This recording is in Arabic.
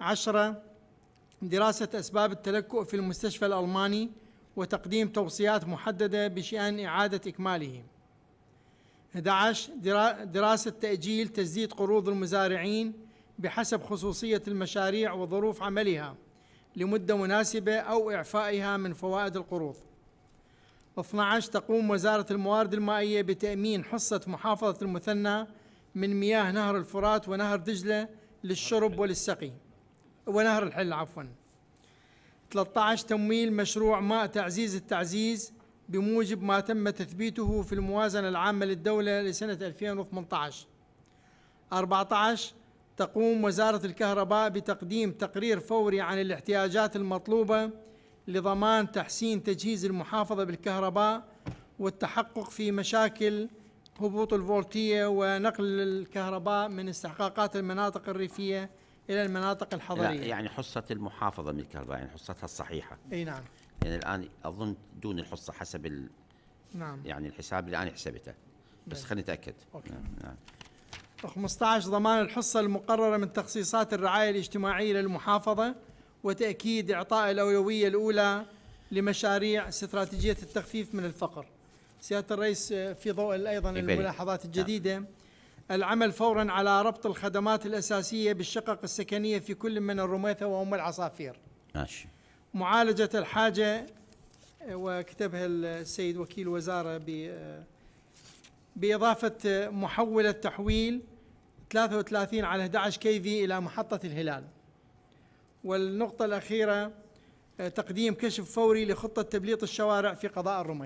عشرة دراسة أسباب التلكؤ في المستشفى الألماني وتقديم توصيات محددة بشأن إعادة إكماله 11 دراسة تأجيل تسديد قروض المزارعين بحسب خصوصية المشاريع وظروف عملها لمدة مناسبة أو إعفائها من فوائد القروض 12 تقوم وزارة الموارد المائية بتأمين حصة محافظة المثنى من مياه نهر الفرات ونهر دجلة للشرب نعم. وللسقي ونهر الحل عفوا 13 تمويل مشروع ماء تعزيز التعزيز بموجب ما تم تثبيته في الموازنة العامة للدولة لسنة 2018 14 تقوم وزارة الكهرباء بتقديم تقرير فوري عن الاحتياجات المطلوبة لضمان تحسين تجهيز المحافظة بالكهرباء والتحقق في مشاكل هبوط الفولتية ونقل الكهرباء من استحقاقات المناطق الريفية الى المناطق الحضريه لا يعني حصه المحافظه من الكهرباء يعني حصتها الصحيحه اي نعم يعني الان اظن دون الحصه حسب ال... نعم يعني الحساب اللي انا حسبته بس خليني اتاكد أوكي. نعم. نعم. 15 ضمان الحصة المقررة من تخصيصات الرعاية الاجتماعية للمحافظة وتأكيد إعطاء الأولوية الأولى لمشاريع استراتيجية التخفيف من الفقر سيادة الرئيس في ضوء أيضا الملاحظات الجديدة نعم. العمل فورا على ربط الخدمات الأساسية بالشقق السكنية في كل من الرميثة وأم العصافير ماشي معالجة الحاجة آه، وكتبها السيد وكيل وزارة آه، بإضافة محولة تحويل 33 على 11 كي في إلى محطة الهلال والنقطة الأخيرة آه، تقديم كشف فوري لخطة تبليط الشوارع في قضاء الرميث